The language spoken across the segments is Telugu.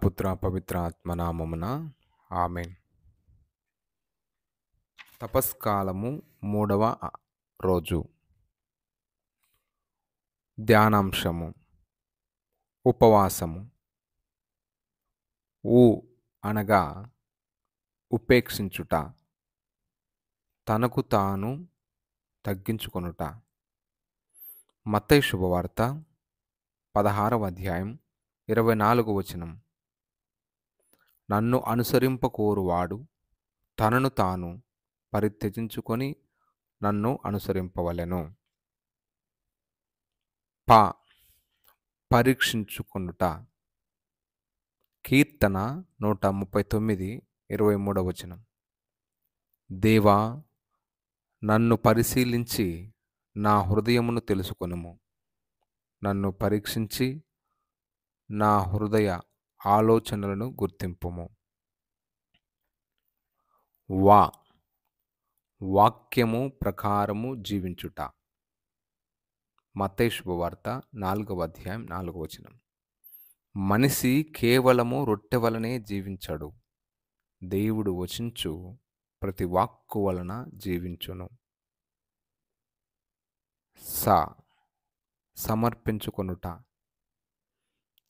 పుత్ర పవిత్ర ఆత్మనామమున ఆమెన్ తపస్కాలము మూడవ రోజు ధ్యానాంశము ఉపవాసము ఊ అనగా ఉపేక్షించుట తనకు తాను తగ్గించుకొనుట మత్తై శుభవార్త పదహారవ అధ్యాయం ఇరవై నాలుగు వచనం నన్ను అనుసరింపకోరువాడు తనను తాను పరిత్యజించుకొని నన్ను అనుసరింపవలెను పా పరీక్షించుకొనుట కీర్తన నూట ముప్పై తొమ్మిది ఇరవై మూడవ వచనం దేవా నన్ను పరిశీలించి నా హృదయమును తెలుసుకొనుము నన్ను పరీక్షించి నా హృదయ ఆలోచనలను గుర్తింపుము వా వాక్యము ప్రకారము జీవించుట మతేశుభవార్త నాలుగవ అధ్యాయం నాలుగవ వచనం మనిషి కేవలము రొట్టె వలనే జీవించడు దేవుడు వచించు ప్రతి వాక్కు వలన జీవించును స సమర్పించుకొనుట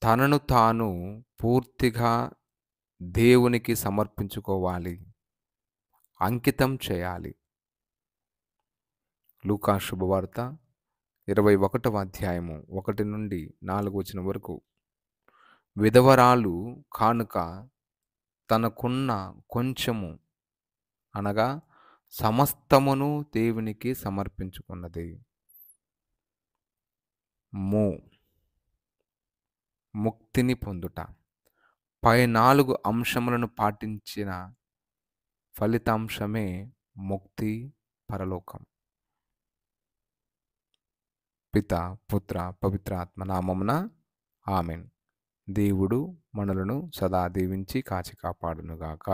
తనను తాను పూర్తిగా దేవునికి సమర్పించుకోవాలి అంకితం చేయాలి లూకా శుభవార్త ఇరవై ఒకటవ అధ్యాయము ఒకటి నుండి నాలుగు వచ్చిన వరకు విధవరాలు కానుక తనకున్న కొంచెము అనగా సమస్తమును దేవునికి సమర్పించుకున్నది మూ ముక్తిని పొందుట పై నాలుగు అంశములను పాటించిన ఫలితాంశమే ముక్తి పరలోకం పిత పుత్ర పవిత్రాత్మ నామమున ఆమెన్ దేవుడు మనలను సదా దీవించి కాచి కాపాడునుగాక